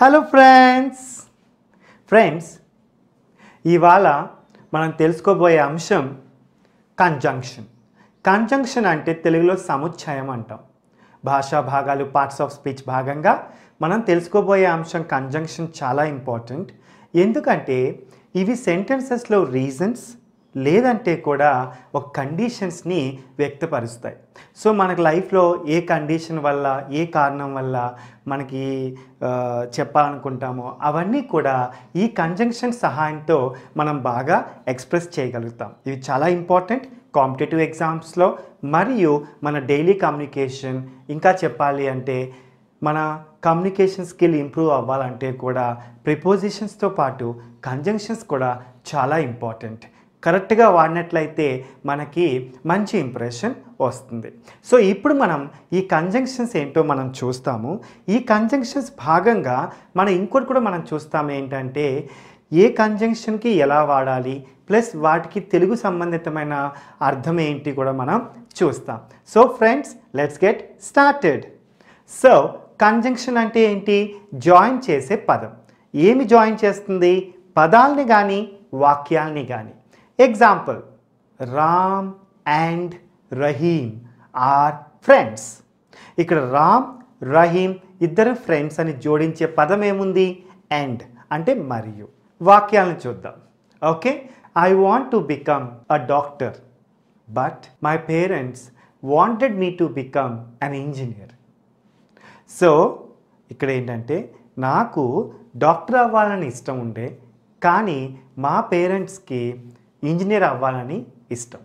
Hello friends friends ఇవాళ మనం తెలుసుకోబోయే అంశం కంజంక్షన్ కంజంక్షన్ అంటే తెలుగులో సముచ్చయం అంటాం భాషా భాగాలు పార్ట్స్ ఆఫ్ స్పీచ్ భాగంగా మనం తెలుసుకోబోయే అంశం కంజంక్షన్ చాలా ఇంపార్టెంట్ ఎందుకంటే ఇవి సెంటెన్సెస్లో రీజన్స్ లేదంటే కూడా ఒక కండిషన్స్ని వ్యక్తపరుస్తాయి సో మనకు లైఫ్లో ఏ కండిషన్ వల్ల ఏ కారణం వల్ల మనకి చెప్పాలనుకుంటామో అవన్నీ కూడా ఈ కంజంక్షన్ సహాయంతో మనం బాగా ఎక్స్ప్రెస్ చేయగలుగుతాం ఇవి చాలా ఇంపార్టెంట్ కాంపిటేటివ్ ఎగ్జామ్స్లో మరియు మన డైలీ కమ్యూనికేషన్ ఇంకా చెప్పాలి అంటే మన కమ్యూనికేషన్ స్కిల్ ఇంప్రూవ్ అవ్వాలంటే కూడా ప్రిపోజిషన్స్తో పాటు కంజంక్షన్స్ కూడా చాలా ఇంపార్టెంట్ కరెక్ట్గా వాడినట్లయితే మనకి మంచి ఇంప్రెషన్ వస్తుంది సో ఇప్పుడు మనం ఈ కంజంక్షన్స్ ఏంటో మనం చూస్తాము ఈ కంజంక్షన్స్ భాగంగా మనం ఇంకోటి కూడా మనం చూస్తాము ఏంటంటే ఏ కంజంక్షన్కి ఎలా వాడాలి ప్లస్ వాటికి తెలుగు సంబంధితమైన అర్థం ఏంటి కూడా మనం చూస్తాం so friends let's get started so conjunction అంటే ఏంటి జాయిన్ చేసే పదం ఏమి జాయిన్ చేస్తుంది పదాలని కానీ వాక్యాలని కానీ Example Ram and Rahim are friends. ఇక్కడ రామ్ రహీమ్ ఇద్దరు ఫ్రెండ్స్ అని జోడించే పదం ఏముంది అండ్ అంటే మరియు వాక్యాలను చూద్దాం okay I want to become a doctor but my parents wanted me to become an engineer so ఇక్కడ ఏంటంటే నాకు డాక్టర్ అవ్వాలని ఇష్టం ఉండే కానీ మా పేరెంట్స్కి ఇంజనీర్ అవ్వాలని ఇష్టం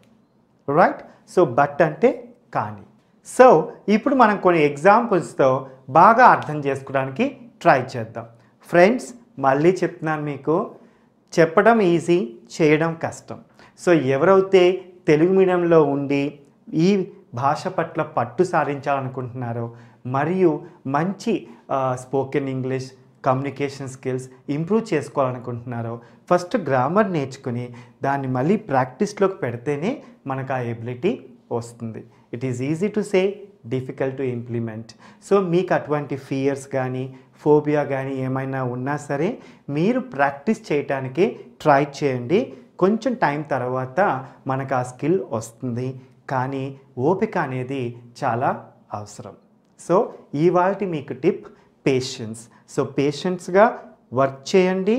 రైట్ సో బట్ అంటే కానీ సో ఇప్పుడు మనం కొన్ని ఎగ్జాంపుల్స్తో బాగా అర్థం చేసుకోవడానికి ట్రై చేద్దాం ఫ్రెండ్స్ మళ్ళీ చెప్తున్నాను మీకు చెప్పడం ఈజీ చేయడం కష్టం సో ఎవరైతే తెలుగు మీడియంలో ఉండి ఈ భాష పట్ల పట్టు సాధించాలనుకుంటున్నారో మరియు మంచి spoken English communication skills improve చేసుకోవాలనుకుంటున్నారో ఫస్ట్ గ్రామర్ నేర్చుకుని దాన్ని మళ్ళీ ప్రాక్టీస్లోకి పెడితేనే మనకు ఆ ఎబిలిటీ వస్తుంది it is easy to say difficult to implement so మీకు అటువంటి ఫియర్స్ కానీ ఫోబియా కానీ ఏమైనా ఉన్నా సరే మీరు ప్రాక్టీస్ చేయటానికి ట్రై చేయండి కొంచెం టైం తర్వాత మనకు ఆ స్కిల్ వస్తుంది కానీ ఓపిక అనేది చాలా అవసరం సో ఇవాళ మీకు టిప్ పేషెన్స్ సో పేషెన్స్గా వర్క్ చేయండి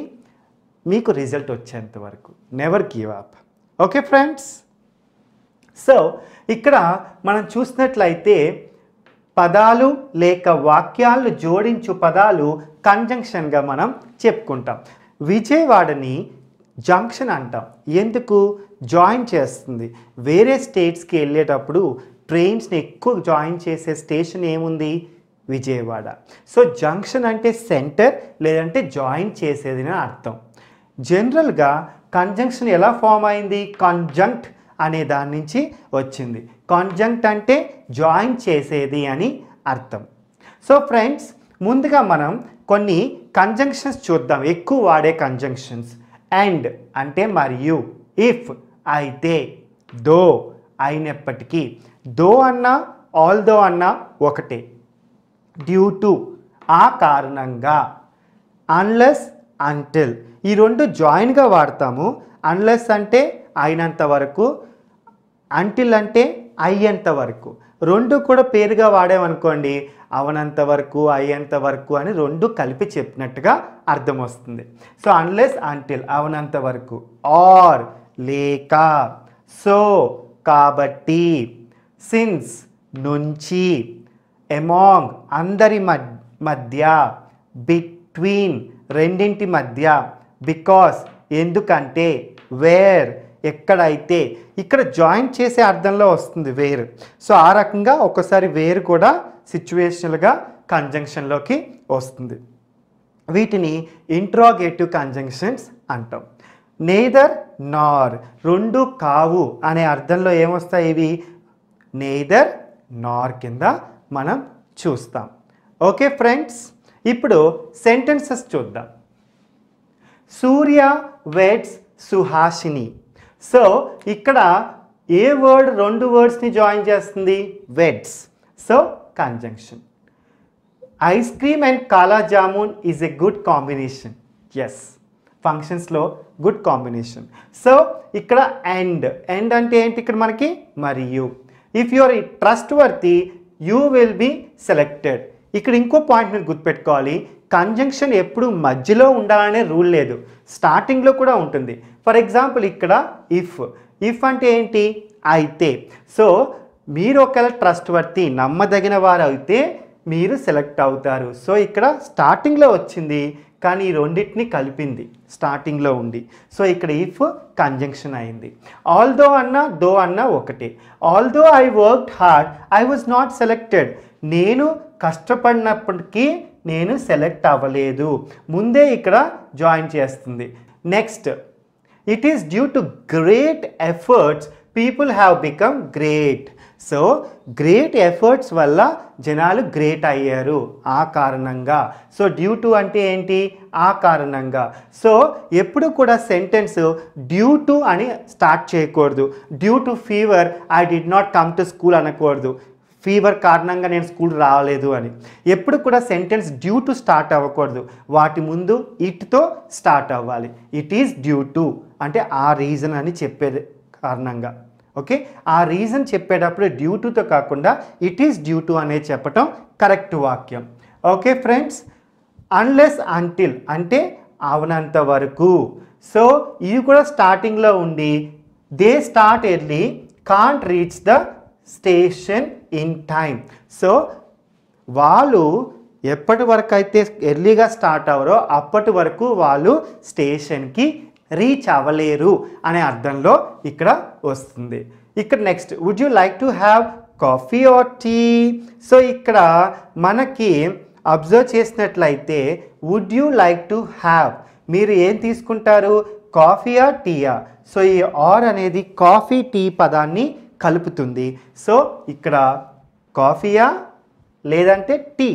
మీకు రిజల్ట్ వచ్చేంత వరకు never give up okay friends so ఇక్కడ మనం చూసినట్లయితే పదాలు లేక వాక్యాలను జోడించు పదాలు కంజంక్షన్గా మనం చెప్పుకుంటాం విజయవాడని జంక్షన్ అంటాం ఎందుకు జాయిన్ చేస్తుంది వేరే స్టేట్స్కి వెళ్ళేటప్పుడు ట్రైన్స్ని ఎక్కువ జాయిన్ చేసే స్టేషన్ ఏముంది విజయవాడ సో జంక్షన్ అంటే సెంటర్ లేదంటే జాయిన్ చేసేది అని అర్థం జనరల్గా కన్జంక్షన్ ఎలా ఫామ్ అయింది కన్జంక్ట్ అనే దాని నుంచి వచ్చింది కన్జంక్ట్ అంటే జాయిన్ చేసేది అని అర్థం సో ఫ్రెండ్స్ ముందుగా మనం కొన్ని కన్జంక్షన్స్ చూద్దాం ఎక్కువ వాడే కన్జంక్షన్స్ అండ్ అంటే మరియు ఇఫ్ అయితే దో అయినప్పటికీ దో అన్నా ఆల్ దో అన్నా ఒకటే డ్యూ టు ఆ కారణంగా అన్లెస్ అంటిల్ ఈ రెండు జాయిన్గా వాడతాము అన్లెస్ అంటే అయినంత వరకు అంటిల్ అంటే అయ్యేంత వరకు రెండు కూడా పేరుగా వాడామనుకోండి అవనంత వరకు అయ్యేంత వరకు అని రెండు కలిపి చెప్పినట్టుగా అర్థం వస్తుంది సో అన్లెస్ అంటిల్ అవనంత వరకు ఆర్ లేక సో కాబట్టి సిన్స్ నుంచి ఎమాంగ్ అందరి మధ్య బిట్వీన్ రెండింటి మధ్య బికాస్ ఎందుకంటే వేర్ ఎక్కడైతే ఇక్కడ జాయిన్ చేసే అర్థంలో వస్తుంది వేర్ సో ఆ రకంగా ఒకసారి వేరు కూడా సిచ్యువేషనల్గా కంజంక్షన్లోకి వస్తుంది వీటిని ఇంట్రాగేటివ్ కంజంక్షన్స్ అంటాం నేదర్ నార్ రెండు కావు అనే అర్థంలో ఏమొస్తాయి ఇవి నేదర్ నార్ కింద మనం చూస్తాం ఓకే ఫ్రెండ్స్ ఇప్పుడు సెంటెన్సెస్ చూద్దాం సూర్య వెడ్స్ సుహాషిని సో ఇక్కడ ఏ వర్డ్ రెండు వర్డ్స్ని జాయిన్ చేస్తుంది వెడ్స్ so conjunction ice cream and kala jamun is a good combination ఎస్ ఫంక్షన్స్లో గుడ్ కాంబినేషన్ సో ఇక్కడ ఎండ్ ఎండ్ అంటే ఏంటి ఇక్కడ మనకి మరియు if you are trustworthy you will be selected ఇక్కడ ఇంకో పాయింట్ మీరు గుర్తుపెట్టుకోవాలి కంజంక్షన్ ఎప్పుడు మధ్యలో ఉండాలనే రూల్ లేదు స్టార్టింగ్లో కూడా ఉంటుంది ఫర్ ఎగ్జాంపుల్ ఇక్కడ ఇఫ్ ఇఫ్ అంటే ఏంటి అయితే సో మీరు ఒకవేళ ట్రస్ట్ వర్తి నమ్మదగిన వారు అయితే మీరు సెలెక్ట్ అవుతారు సో ఇక్కడ స్టార్టింగ్లో వచ్చింది కానీ ఈ రెండింటిని కలిపింది స్టార్టింగ్లో ఉండి సో ఇక్కడ ఇఫ్ కంజంక్షన్ అయింది ఆల్ దో అన్న దో అన్న ఒకటే although I worked hard I was not selected నేను కష్టపడినప్పటికీ నేను సెలెక్ట్ అవ్వలేదు ముందే ఇక్కడ జాయిన్ చేస్తుంది next it is due to great efforts people have become great so great efforts వల్ల జనాలు గ్రేట్ అయ్యారు ఆ కారణంగా సో డ్యూ టు అంటే ఏంటి ఆ కారణంగా సో ఎప్పుడు కూడా సెంటెన్స్ డ్యూ టు అని స్టార్ట్ చేయకూడదు due to fever I did not come to school అనకూడదు ఫీవర్ కారణంగా నేను స్కూల్ రాలేదు అని ఎప్పుడు కూడా సెంటెన్స్ డ్యూ టు స్టార్ట్ అవ్వకూడదు వాటి ముందు ఇట్తో స్టార్ట్ అవ్వాలి ఇట్ ఈస్ డ్యూ టు అంటే ఆ రీజన్ అని చెప్పేది కారణంగా ఓకే ఆ రీజన్ చెప్పేటప్పుడు డ్యూ టుతో కాకుండా ఇట్ ఈస్ డ్యూ టు అనేది చెప్పటం కరెక్ట్ వాక్యం ఓకే ఫ్రెండ్స్ అన్లెస్ అంటిల్ అంటే అవనంత వరకు సో ఇది కూడా స్టార్టింగ్లో ఉండి they start early can't reach the station in time so వాళ్ళు ఎప్పటి వరకు అయితే ఎర్లీగా స్టార్ట్ అవరో అప్పటి వరకు వాళ్ళు స్టేషన్కి రీచ్ అవ్వలేరు అనే అర్థంలో ఇక్కడ వస్తుంది ఇక్కడ next would you like to have coffee or tea so ఇక్కడ మనకి అబ్జర్వ్ చేసినట్లయితే would you like to have మీరు ఏం తీసుకుంటారు కాఫీయా టీయా సో ఈ ఆర్ అనేది కాఫీ టీ పదాన్ని కలుపుతుంది సో ఇక్కడ కాఫీయా లేదంటే టీ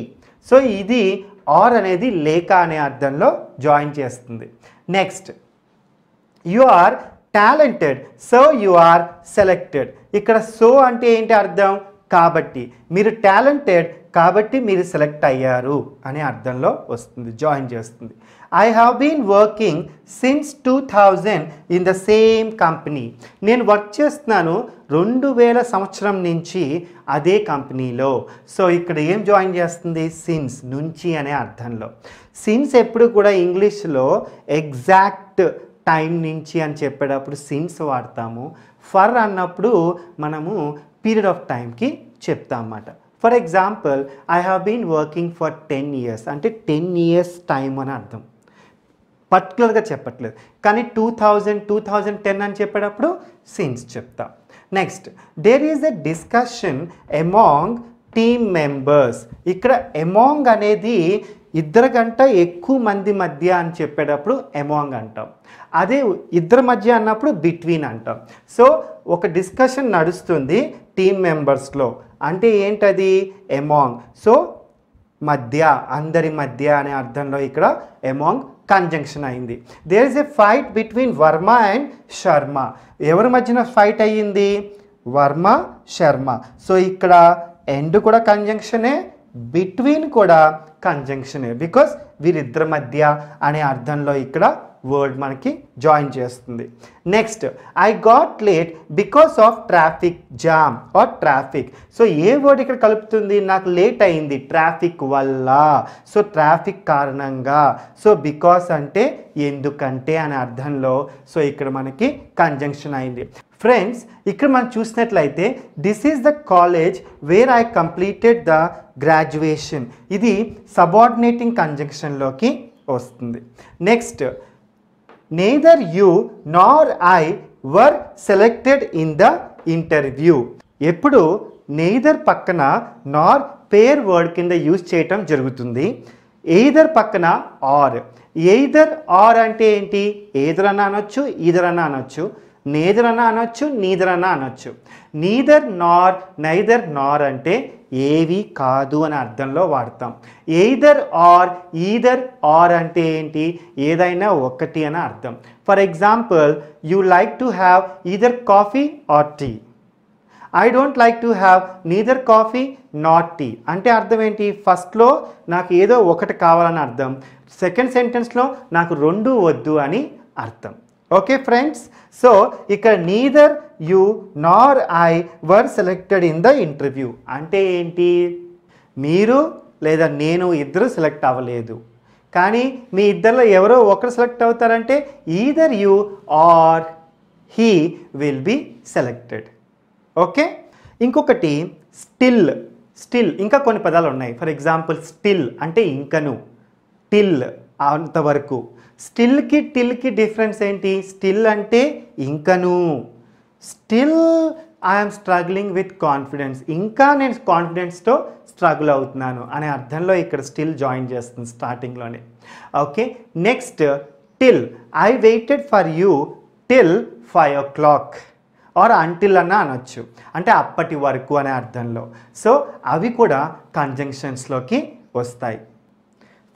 సో ఇది ఆర్ అనేది లేక అనే అర్థంలో జాయిన్ చేస్తుంది next you are talented so you are selected ఇక్కడ సో అంటే ఏంటి అర్థం కాబట్టి మీరు టాలెంటెడ్ కాబట్టి మీరు సెలెక్ట్ అయ్యారు అనే అర్థంలో వస్తుంది జాయిన్ చేస్తుంది I have been working since two thousand in the same company నేను వర్క్ చేస్తున్నాను రెండు వేల సంవత్సరం నుంచి అదే కంపెనీలో సో ఇక్కడ ఏం జాయిన్ చేస్తుంది సిన్స్ నుంచి అనే అర్థంలో సిన్స్ ఎప్పుడు కూడా ఇంగ్లీష్లో ఎగ్జాక్ట్ టైం నుంచి అని చెప్పేటప్పుడు సిన్స్ వాడతాము ఫర్ అన్నప్పుడు మనము పీరియడ్ ఆఫ్ టైంకి చెప్తాం అన్నమాట for example I have been working for ten years అంటే టెన్ ఇయర్స్ టైం అని అర్థం పర్టికులర్గా చెప్పట్లేదు కానీ two thousand two thousand ten అని చెప్పేటప్పుడు సిన్స్ చెప్తా next there is a discussion among team members ఇక్కడ ఎమాంగ్ అనేది ఇద్దరు గంట ఎక్కువ మంది మధ్య అని చెప్పేటప్పుడు ఎమాంగ్ అంటాం అదే ఇద్దరి మధ్య అన్నప్పుడు బిట్వీన్ అంటాం సో ఒక డిస్కషన్ నడుస్తుంది టీమ్ మెంబర్స్లో అంటే ఏంటది ఎమాంగ్ సో మధ్య అందరి మధ్య అనే అర్థంలో ఇక్కడ ఎమాంగ్ కంజంక్షన్ అయింది there is a fight between Varma and Sharma ఎవరి మధ్యన ఫైట్ అయ్యింది వర్మ శర్మ సో ఇక్కడ ఎండ్ కూడా కంజంక్షనే బిట్వీన్ కూడా కంజంక్షనే బికాస్ వీరిద్దరి మధ్య అనే అర్థంలో ఇక్కడ వర్డ్ మనకి జాయిన్ చేస్తుంది next I got late because of traffic jam or traffic so ఏ వర్డ్ ఇక్కడ కలుపుతుంది నాకు లేట్ అయింది ట్రాఫిక్ వల్ల సో ట్రాఫిక్ కారణంగా సో బికాస్ అంటే ఎందుకంటే అనే అర్థంలో సో ఇక్కడ మనకి కంజంక్షన్ అయింది ఫ్రెండ్స్ ఇక్కడ మనం చూసినట్లయితే this is the college where I completed the graduation ఇది సబార్డినేటింగ్ కంజంక్షన్లోకి వస్తుంది next neither you nor I were selected in the interview ఎప్పుడు నేదర్ పక్కన నార్ పేర్ వర్డ్ కింద యూజ్ చేయటం జరుగుతుంది ఎయిదర్ పక్కన ఆర్ ఎయిదర్ ఆర్ అంటే ఏంటి ఏదర్ అని అనొచ్చు ఈదర్ అని అనొచ్చు అన్నా అనొచ్చు అన్నా అనొచ్చు నీదర్ నార్ నైదర్ నార్ అంటే ఏవి కాదు అనే అర్థంలో వాడతాం ఎయిదర్ ఆర్ ఈదర్ ఆర్ అంటే ఏంటి ఏదైనా ఒకటి అని అర్థం for example you like to have either coffee or tea I don't like to have neither coffee not tea అంటే అర్థం ఏంటి ఫస్ట్లో నాకు ఏదో ఒకటి కావాలని అర్థం సెకండ్ సెంటెన్స్లో నాకు రెండు వద్దు అని అర్థం ఓకే ఫ్రెండ్స్ సో ఇక్కడ neither you nor I were selected in the interview అంటే ఏంటి మీరు లేదా నేను ఇద్దరు సెలెక్ట్ అవ్వలేదు కానీ మీ ఇద్దరిలో ఎవరో ఒకరు సెలెక్ట్ అవుతారంటే either you or he will be selected okay ఇంకొకటి స్టిల్ స్టిల్ ఇంకా కొన్ని పదాలు ఉన్నాయి ఫర్ ఎగ్జాంపుల్ స్టిల్ అంటే ఇంకను టిల్ అంతవరకు స్టిల్కి టిల్కి డిఫరెన్స్ ఏంటి స్టిల్ అంటే ఇంకను still I'm struggling with confidence ఇంకా నేను కాన్ఫిడెన్స్తో స్ట్రగుల్ అవుతున్నాను అనే అర్థంలో ఇక్కడ స్టిల్ జాయిన్ చేస్తుంది స్టార్టింగ్లోనే okay next till I waited for you till five o'clock or until అన్న అనొచ్చు అంటే అప్పటి వరకు అనే అర్థంలో సో అవి కూడా కంజంక్షన్స్లోకి వస్తాయి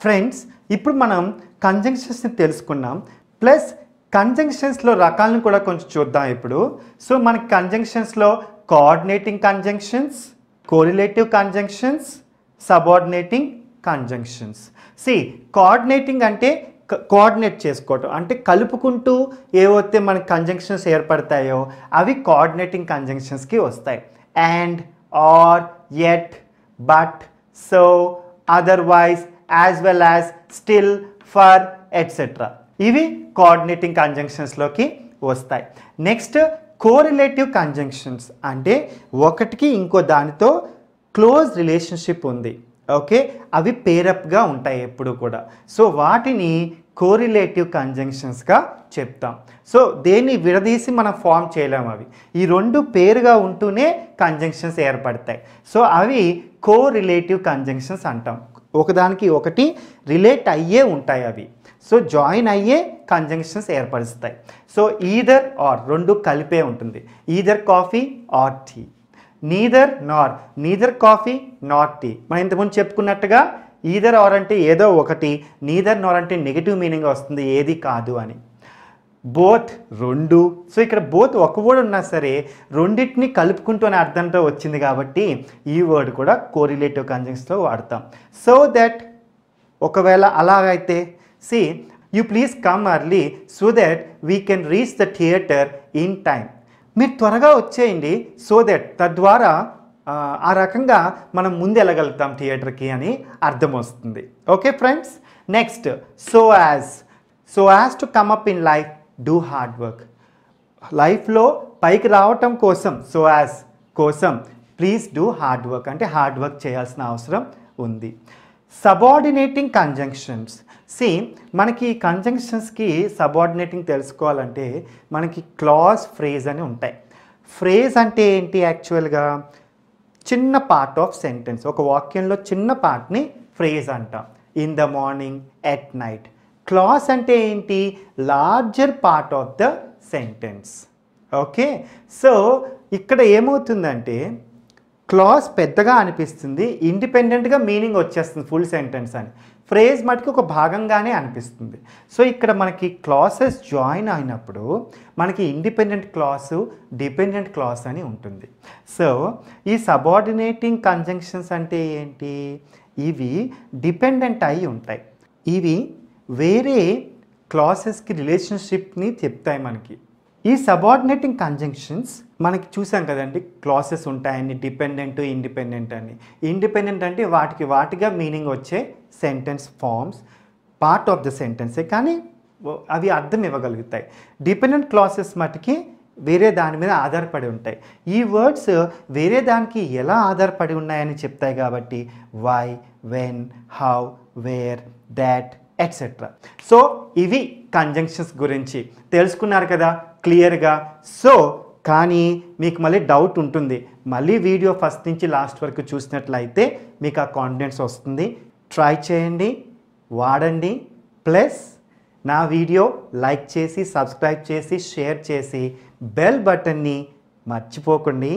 ఫ్రెండ్స్ ఇప్పుడు మనం కంజంక్షన్స్ని తెలుసుకున్నాం ప్లస్ కన్జంక్షన్స్లో రకాలను కూడా కొంచెం చూద్దాం ఇప్పుడు సో మనకి కంజంక్షన్స్లో coordinating conjunctions correlative conjunctions subordinating conjunctions సి కోఆర్డినేటింగ్ అంటే కోఆర్డినేట్ చేసుకోవటం అంటే కలుపుకుంటూ ఏవైతే మన కంజంక్షన్స్ ఏర్పడతాయో అవి కోఆర్డినేటింగ్ కన్జంక్షన్స్కి వస్తాయి and or yet but so otherwise as well as still for etcetera ఇవి కోఆర్డినేటింగ్ కంజంక్షన్స్లోకి వస్తాయి నెక్స్ట్ కోరిలేటివ్ కంజంక్షన్స్ అంటే ఒకటికి ఇంకో దానితో క్లోజ్ రిలేషన్షిప్ ఉంది ఓకే అవి పేరప్గా ఉంటాయి ఎప్పుడు కూడా సో వాటిని కోరిలేటివ్ కంజంక్షన్స్గా చెప్తాం సో దేన్ని విడదీసి మనం ఫామ్ చేయలేము అవి ఈ రెండు పేరుగా ఉంటూనే కంజంక్షన్స్ ఏర్పడతాయి సో అవి కోరిలేటివ్ కంజంక్షన్స్ అంటాం ఒకదానికి ఒకటి రిలేట్ అయ్యే ఉంటాయి అవి సో జాయిన్ అయ్యే కంజంక్షన్స్ ఏర్పరుస్తాయి సో ఈదర్ ఆర్ రెండు కలిపే ఉంటుంది either coffee or tea neither nor neither coffee not tea మనం ఇంతకుముందు చెప్పుకున్నట్టుగా ఈదర్ ఆర్ అంటే ఏదో ఒకటి నీదర్ నార్ అంటే నెగిటివ్ మీనింగ్ వస్తుంది ఏది కాదు అని బోత్ రెండు సో ఇక్కడ బోత్ ఒక వర్డ్ ఉన్నా సరే రెండింటిని కలుపుకుంటూ అనే అర్థంతో వచ్చింది కాబట్టి ఈ వర్డ్ కూడా కోరిలేటివ్ కంజంక్షన్స్లో వాడతాం సో దట్ ఒకవేళ అలాగైతే see you please come early so that we can reach the theatre in time మీరు త్వరగా వచ్చేయండి సో దట్ తద్వారా ఆ రకంగా మనం ముందు వెళ్ళగలుగుతాం థియేటర్కి అని అర్థం వస్తుంది okay friends next so as so as to come up in life do hard work లైఫ్లో పైకి రావటం కోసం సో యాజ్ కోసం ప్లీజ్ డూ హార్డ్ వర్క్ అంటే హార్డ్ వర్క్ చేయాల్సిన అవసరం ఉంది సబార్డినేటింగ్ కంజంక్షన్స్ సి మనకి కంజంక్షన్స్కి సబార్డినేటింగ్ తెలుసుకోవాలంటే మనకి క్లాస్ ఫ్రేజ్ అని ఉంటాయి ఫ్రేజ్ అంటే ఏంటి యాక్చువల్గా చిన్న పార్ట్ ఆఫ్ సెంటెన్స్ ఒక వాక్యంలో చిన్న పార్ట్ని ఫ్రేజ్ అంటాం in the morning at night clause అంటే ఏంటి larger part of the sentence okay so ఇక్కడ ఏమవుతుందంటే క్లాస్ పెద్దగా అనిపిస్తుంది ఇండిపెండెంట్గా మీనింగ్ వచ్చేస్తుంది ఫుల్ సెంటెన్స్ అని ఫ్రేజ్ మటుకు ఒక భాగంగానే అనిపిస్తుంది సో ఇక్కడ మనకి క్లాసెస్ జాయిన్ అయినప్పుడు మనకి ఇండిపెండెంట్ క్లాసు డిపెండెంట్ క్లాస్ అని ఉంటుంది సో ఈ సబార్డినేటింగ్ కంజంక్షన్స్ అంటే ఏంటి ఇవి డిపెండెంట్ అయి ఉంటాయి ఇవి వేరే క్లాసెస్కి రిలేషన్షిప్ని చెప్తాయి మనకి ఈ సబార్డినేటింగ్ కంజంక్షన్స్ మనకి చూసాం కదండి క్లాసెస్ ఉంటాయని డిపెండెంట్ ఇండిపెండెంట్ అని ఇండిపెండెంట్ అంటే వాటికి వాటిగా మీనింగ్ వచ్చే sentence forms part of the సెంటెన్సే కానీ అవి అర్థం ఇవ్వగలుగుతాయి డిపెండెంట్ క్లాసెస్ మటుకి వేరే దాని మీద ఆధారపడి ఉంటాయి ఈ వర్డ్స్ వేరే దానికి ఎలా ఆధారపడి ఉన్నాయని చెప్తాయి కాబట్టి why when how where that etcetera so ఇవి కంజంక్షన్స్ గురించి తెలుసుకున్నారు కదా క్లియర్గా సో కానీ మీకు మళ్ళీ డౌట్ ఉంటుంది మళ్ళీ వీడియో ఫస్ట్ నుంచి లాస్ట్ వరకు చూసినట్లయితే మీకు ఆ కాన్ఫిడెన్స్ వస్తుంది ట్రై చేయండి వాడండి ప్లస్ నా వీడియో లైక్ చేసి సబ్స్క్రైబ్ చేసి షేర్ చేసి బెల్ బటన్ని మర్చిపోకండి